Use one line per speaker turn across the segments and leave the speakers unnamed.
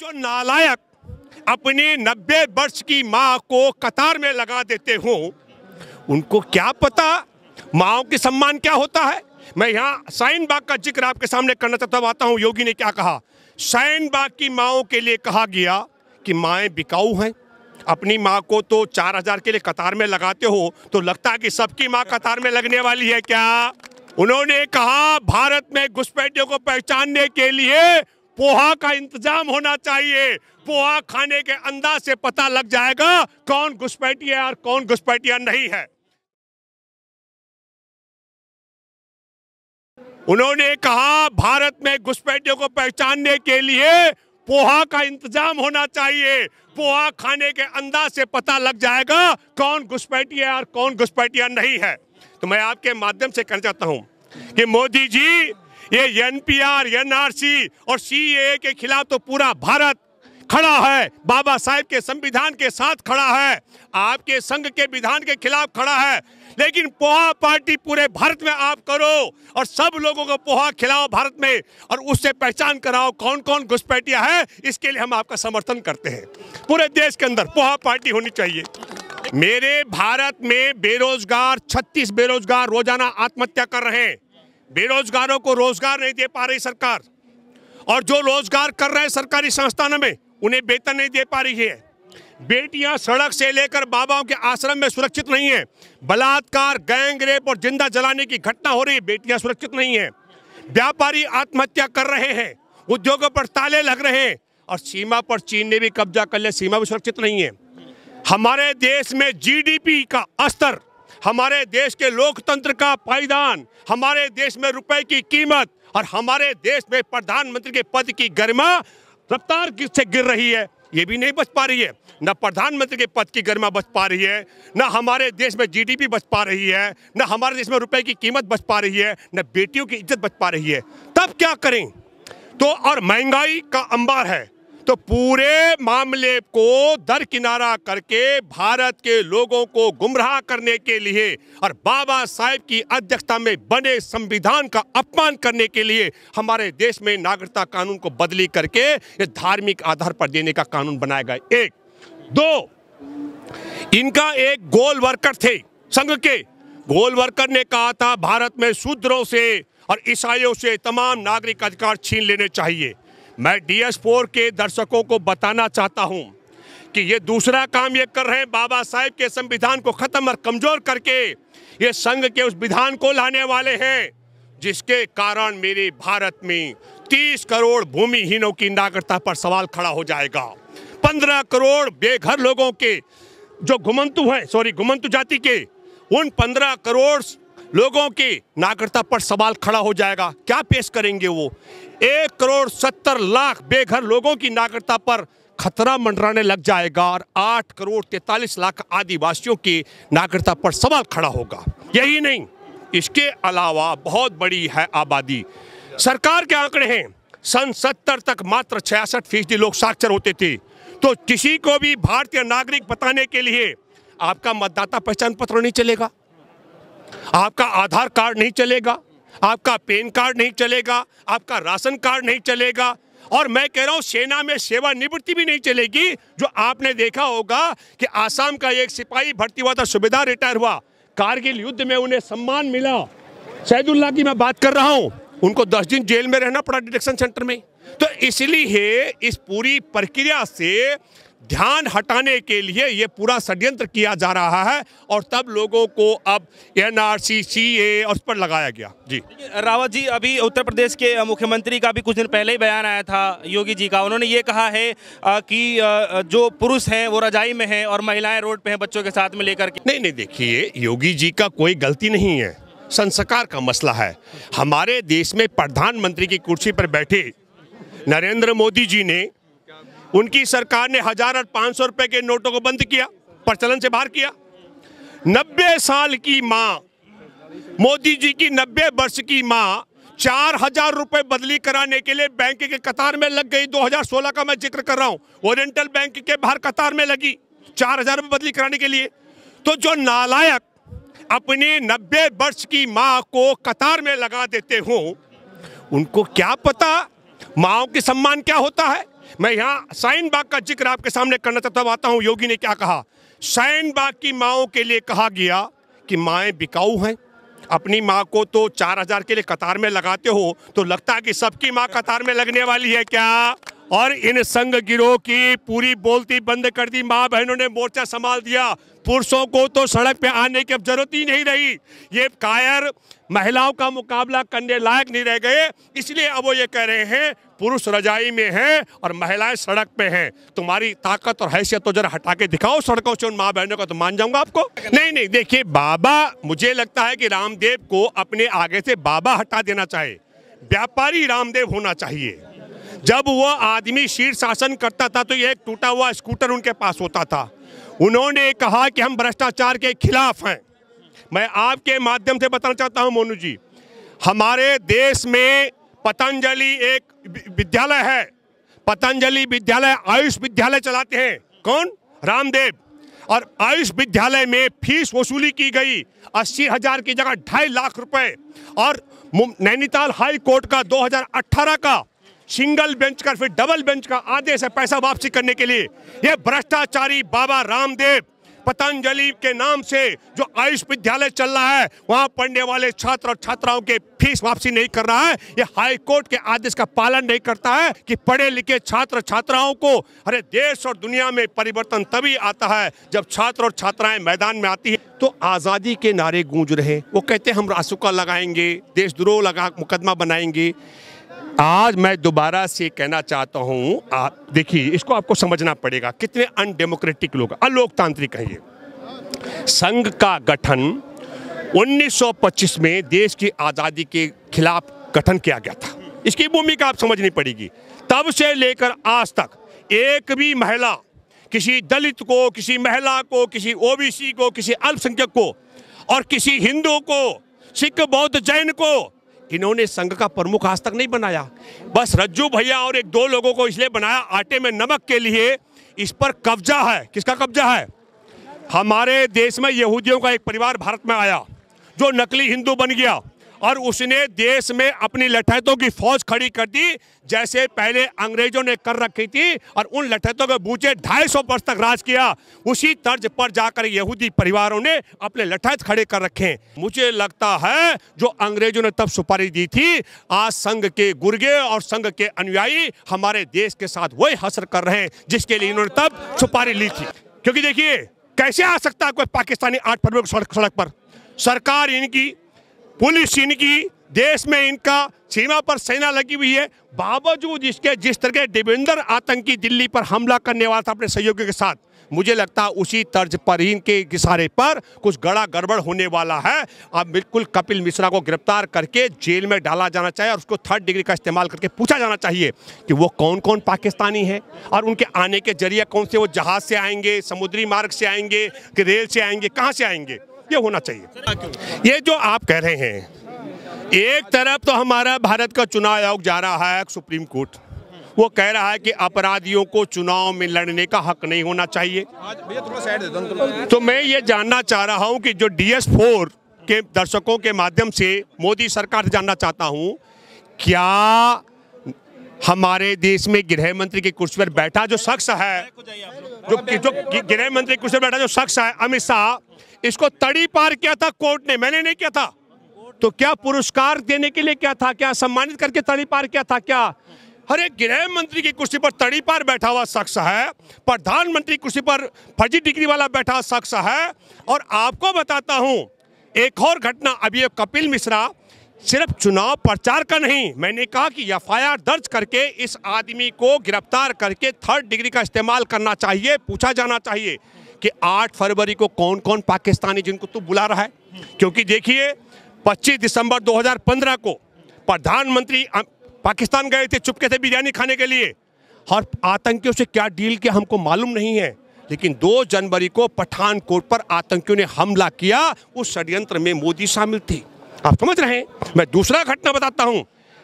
जो नालायक अपने नब्बे वर्ष की माँ को कतार में लगा देते हो उनको क्या पता माओ के सम्मान क्या होता है मैं यहाँ साइन बाग का जिक्र आपके सामने करना चाहता हूँ आता हूँ योगी ने क्या कहा साइन बाग की माओ के लिए कहा गया कि माएँ बिकाऊ हैं अपनी माँ को तो चार हजार के लिए कतार में लगाते हो तो लगता है कि सबकी माँ कतार में लगने वाली है क्या उन्होंने कहा भारत में घुसपैठियों को पहचानने के लिए पोहा का इंतजाम होना चाहिए पोहा खाने के अंदाज से पता लग जाएगा कौन घुसपैठिया और कौन घुसपैठिया नहीं है उन्होंने कहा भारत में घुसपैठियों को पहचानने के लिए पोहा का इंतजाम होना चाहिए पोहा खाने के अंदाज से पता लग जाएगा कौन घुसपैठिया और कौन घुसपैठिया नहीं है तो मैं आपके माध्यम से कहना चाहता हूं कि मोदी जी ये एनपीआर एनआरसी और सीएए के खिलाफ तो पूरा भारत खड़ा है बाबा साहेब के संविधान के साथ खड़ा है आपके संघ के विधान के खिलाफ खड़ा है लेकिन पोहा पार्टी पूरे भारत में आप करो और सब लोगों को पोहा खिलाओ भारत में और उससे पहचान कराओ कौन कौन घुसपैठिया है इसके लिए हम आपका समर्थन करते हैं पूरे देश के अंदर पोहा पार्टी होनी चाहिए मेरे भारत में बेरोजगार 36 बेरोजगार रोजाना आत्महत्या कर रहे हैं बेरोजगारों को रोजगार नहीं दे पा रही सरकार और जो रोजगार कर रहे हैं सरकारी संस्थानों में उन्हें वेतन नहीं दे पा रही है बेटियां सड़क से लेकर बाबाओं के आश्रम में सुरक्षित नहीं है बलात्कार गैंग रेप और जिंदा जलाने की घटना हो रही है बेटियां सुरक्षित नहीं है व्यापारी आत्महत्या कर रहे हैं उद्योगों पर ताले लग रहे हैं और सीमा पर चीन ने भी कब्जा कर लिया सीमा भी सुरक्षित नहीं है हमारे देश में जीडीपी का स्तर हमारे देश के लोकतंत्र का पायदान हमारे देश में रुपए की कीमत और हमारे देश में प्रधानमंत्री के पद की गरिमा रफ्तार से गिर रही है ये भी नहीं बच पा रही है न प्रधानमंत्री के पद की गरिमा बच पा रही है न हमारे देश में जीडीपी बच पा रही है न हमारे देश में रुपए की कीमत बच पा रही है न बेटियों की इज्जत बच पा रही है तब क्या करें तो और महंगाई का अंबार है तो पूरे मामले को दरकिनारा करके भारत के लोगों को गुमराह करने के लिए और बाबा साहेब की अध्यक्षता में बने संविधान का अपमान करने के लिए हमारे देश में नागरिकता कानून को बदली करके ये धार्मिक आधार पर देने का कानून बनाया गया एक दो इनका एक गोल वर्कर थे संघ के गोल वर्कर ने कहा था भारत में शूद्रों से और ईसाइयों से तमाम नागरिक अधिकार छीन लेने चाहिए मैं एस फोर के दर्शकों को बताना चाहता हूँ कि ये दूसरा काम ये कर रहे हैं बाबा साहेब के संविधान को ख़त्म और कमज़ोर करके ये संघ के उस विधान को लाने वाले हैं जिसके कारण मेरे भारत में 30 करोड़ भूमिहीनों की नागरिकता पर सवाल खड़ा हो जाएगा 15 करोड़ बेघर लोगों के जो घुमंतु हैं सॉरी घुमंतु जाति के उन 15 करोड़ लोगों की नागरिकता पर सवाल खड़ा हो जाएगा क्या पेश करेंगे वो एक करोड़ सत्तर लाख बेघर लोगों की नागरिकता पर खतरा मंडराने लग जाएगा और आठ करोड़ तैतालीस लाख आदिवासियों की नागरिकता पर सवाल खड़ा होगा यही नहीं इसके अलावा बहुत बड़ी है आबादी सरकार के आंकड़े हैं सन सत्तर तक मात्र छियासठ फीसदी लोग साक्षर होते थे तो किसी को भी भारतीय नागरिक बताने के लिए आपका मतदाता पहचान पत्र नहीं चलेगा आपका आधार कार्ड नहीं चलेगा आपका पेन कार्ड नहीं चलेगा आपका राशन कार्ड नहीं चलेगा और मैं कह रहा हूँ सेना में सेवानिवृत्ति भी नहीं चलेगी जो आपने देखा होगा कि आसाम का एक सिपाही भर्ती हुआ था सुबेदार रिटायर हुआ कारगिल युद्ध में उन्हें सम्मान मिला सैदुल्ला की मैं बात कर रहा हूँ उनको दस दिन जेल में रहना पड़ा डिटेक्शन सेंटर में तो इसलिए इस पूरी प्रक्रिया से ध्यान हटाने के लिए ये पूरा षड्यंत्र किया जा रहा है और तब लोगों को अब एन आर सी सी ए उस पर लगाया गया जी रावत जी अभी उत्तर प्रदेश के मुख्यमंत्री का भी कुछ दिन पहले ही बयान आया था योगी जी का उन्होंने ये कहा है कि जो पुरुष हैं वो रजाई में हैं और महिलाएं रोड पे हैं बच्चों के साथ में लेकर के नहीं नहीं देखिए योगी जी का कोई गलती नहीं है संस्कार का मसला है हमारे देश में प्रधानमंत्री की कुर्सी पर बैठे नरेंद्र मोदी जी ने उनकी सरकार ने हजार और पाँच सौ रुपये के नोटों को बंद किया प्रचलन से बाहर किया नब्बे साल की माँ मोदी जी की नब्बे वर्ष की माँ चार हजार रुपए बदली कराने के लिए बैंक के कतार में लग गई 2016 का मैं जिक्र कर रहा हूं ओरिएंटल बैंक के बाहर कतार में लगी चार हजार में बदली कराने के लिए तो जो नालायक अपने नब्बे वर्ष की माँ को कतार में लगा देते हो उनको क्या पता माओ के सम्मान क्या होता है मैं यहाँ साइन बाग का जिक्र आपके सामने करना चाहता आता हूँ योगी ने क्या कहा साइन बाग की माओ के लिए कहा गया कि माएँ बिकाऊ हैं अपनी माँ को तो चार हजार के लिए कतार में लगाते हो तो लगता है कि सबकी माँ कतार में लगने वाली है क्या और इन संघ गिरोह की पूरी बोलती बंद कर दी माँ बहनों ने मोर्चा संभाल दिया पुरुषों को तो सड़क पे आने की अब जरूरत ही नहीं रही ये कायर महिलाओं का मुकाबला करने लायक नहीं रह गए इसलिए अब वो ये कह रहे हैं पुरुष रजाई में हैं और महिलाएं सड़क पे हैं तुम्हारी ताकत और हैसियत तो जरा हटा के दिखाओ सड़कों से उन माँ बहनों का तो मान जाऊंगा आपको नहीं नहीं देखिए बाबा मुझे लगता है कि रामदेव को अपने आगे से बाबा हटा देना चाहिए व्यापारी रामदेव होना चाहिए जब वो आदमी शीर्ष शासन करता था तो ये एक टूटा हुआ स्कूटर उनके पास होता था उन्होंने कहा कि हम भ्रष्टाचार के खिलाफ हैं मैं आपके माध्यम से बताना चाहता हूं मोनू जी हमारे देश में पतंजलि एक विद्यालय है पतंजलि विद्यालय आयुष विद्यालय चलाते हैं कौन रामदेव और आयुष विद्यालय में फीस वसूली की गई अस्सी हजार की जगह ढाई लाख रुपए और नैनीताल हाई कोर्ट का 2018 का सिंगल बेंच का फिर डबल बेंच का आदेश है पैसा वापसी करने के लिए ये भ्रष्टाचारी बाबा रामदेव पतंजलि के नाम से जो आयुष विद्यालय चल रहा है वहां पढ़ने वाले छात्र और छात्राओं के फीस वापसी नहीं कर रहा है ये हाई कोर्ट के आदेश का पालन नहीं करता है कि पढ़े लिखे छात्र छात्राओं को अरे देश और दुनिया में परिवर्तन तभी आता है जब छात्र और छात्राएं मैदान में आती है तो आज़ादी के नारे गूंज रहे वो कहते हैं हम रासुका लगाएंगे देशद्रोह लगा मुकदमा बनाएंगे आज मैं दोबारा से कहना चाहता हूँ आप देखिए इसको आपको समझना पड़ेगा कितने अनडेमोक्रेटिक लोग अलोकतांत्रिक हैं ये संघ का गठन 1925 में देश की आज़ादी के खिलाफ गठन किया गया था इसकी भूमिका आप समझनी पड़ेगी तब से लेकर आज तक एक भी महिला किसी दलित को किसी महिला को किसी ओबीसी को किसी अल्पसंख्यक को और किसी हिंदू को सिख बौद्ध जैन को इन्होंने संघ का प्रमुख आज तक नहीं बनाया बस रज्जू भैया और एक दो लोगों को इसलिए बनाया आटे में नमक के लिए इस पर कब्जा है किसका कब्जा है हमारे देश में यहूदियों का एक परिवार भारत में आया जो नकली हिंदू बन गया और उसने देश में अपनी लठैतों की फौज खड़ी कर दी जैसे पहले अंग्रेजों ने कर रखी थी और उन लठैतों के बूचे 250 सौ वर्ष तक राज किया उसी तर्ज पर जाकर यहूदी परिवारों ने अपने लठैत खड़े कर रखे मुझे लगता है जो अंग्रेजों ने तब सुपारी दी थी आज संघ के गुर्गे और संघ के अनुयायी हमारे देश के साथ वही हसर कर रहे हैं जिसके लिए इन्होंने तब सुपारी ली थी क्योंकि देखिए कैसे आ सकता है कोई पाकिस्तानी आठ फरवरी को सड़क पर सरकार इनकी पुलिस इनकी देश में इनका सीमा पर सेना लगी हुई है बावजूद इसके जिस तरह के देवेंद्र आतंकी दिल्ली पर हमला करने वाला था अपने सहयोगियों के साथ मुझे लगता है उसी तर्ज पर इनके इशारे पर कुछ गड़ा गड़बड़ होने वाला है अब बिल्कुल कपिल मिश्रा को गिरफ्तार करके जेल में डाला जाना चाहिए और उसको थर्ड डिग्री का इस्तेमाल करके पूछा जाना चाहिए कि वो कौन कौन पाकिस्तानी है और उनके आने के जरिए कौन से वो जहाज़ से आएंगे समुद्री मार्ग से आएंगे कि रेल से आएंगे कहाँ से आएंगे ये होना चाहिए ये जो आप कह रहे हैं एक तरफ तो हमारा भारत का चुनाव आयोग जा रहा है सुप्रीम कोर्ट वो कह रहा है कि अपराधियों को चुनाव में लड़ने का हक नहीं होना चाहिए तो मैं ये जानना चाह रहा हूँ कि जो डी एस फोर के दर्शकों के माध्यम से मोदी सरकार जानना चाहता हूँ क्या हमारे देश में गृह मंत्री की कुर्सी पर बैठा जो शख्स है जो जो गृह मंत्री कुर्सी पर बैठा जो शख्स है अमित शाह इसको तड़ी पार किया था कोर्ट ने मैंने नहीं किया था तो क्या पुरस्कार देने के लिए क्या था क्या सम्मानित करके तड़ी पार किया था क्या अरे गृह मंत्री की कुर्सी पर तड़ी पार बैठा हुआ शख्स है प्रधानमंत्री कुर्सी पर फर्जी डिग्री वाला बैठा शख्स है और आपको बताता हूं एक और घटना अभी कपिल मिश्रा सिर्फ चुनाव प्रचार का नहीं मैंने कहा कि एफ दर्ज करके इस आदमी को गिरफ्तार करके थर्ड डिग्री का इस्तेमाल करना चाहिए पूछा जाना चाहिए कि 8 फरवरी को कौन कौन पाकिस्तानी जिनको तू बुला रहा है क्योंकि देखिए 25 दिसंबर 2015 को प्रधानमंत्री पाकिस्तान गए थे चुपके से बिरयानी खाने के लिए और आतंकियों से क्या डील किया हमको मालूम नहीं है लेकिन 2 जनवरी को पठानकोट पर आतंकियों ने हमला किया उस षड्यंत्र में मोदी शामिल थी आप समझ रहे हैं मैं दूसरा घटना बताता हूं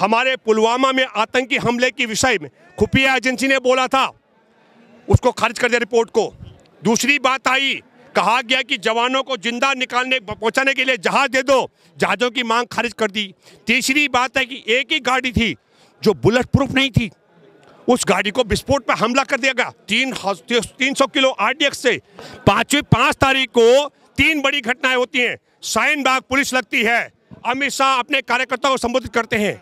हमारे पुलवामा में आतंकी हमले के विषय में खुफिया एजेंसी ने बोला था उसको खारिज कर दिया रिपोर्ट को दूसरी बात आई कहा गया कि जवानों को जिंदा निकालने पहुंचाने के लिए जहाज दे दो जहाज़ों की मांग खारिज कर दी तीसरी बात है कि एक ही गाड़ी थी जो बुलेट प्रूफ नहीं थी उस गाड़ी को विस्फोट पर हमला कर दिया गया तीन तीन सौ किलो आरडीएक्स से पांचवी पांच तारीख को तीन बड़ी घटनाएं होती हैं साइन बाग पुलिस लगती है अमित शाह अपने कार्यकर्ताओं को संबोधित करते हैं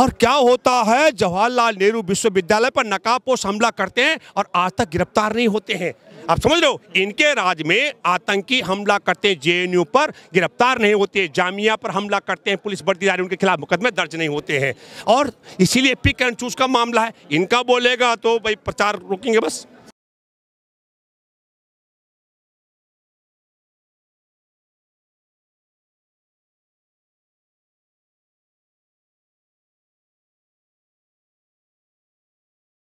और क्या होता है जवाहरलाल नेहरू विश्वविद्यालय पर नकाबपोश हमला करते हैं और आज तक गिरफ्तार नहीं होते हैं आप समझ लो इनके राज में आतंकी हमला करते हैं जेएनयू पर गिरफ्तार नहीं होते जामिया पर हमला करते हैं पुलिस भर्तीदारी उनके खिलाफ मुकदमे दर्ज नहीं होते हैं और इसीलिए पिक एंड चूज का मामला है इनका बोलेगा तो भाई प्रचार रोकेंगे बस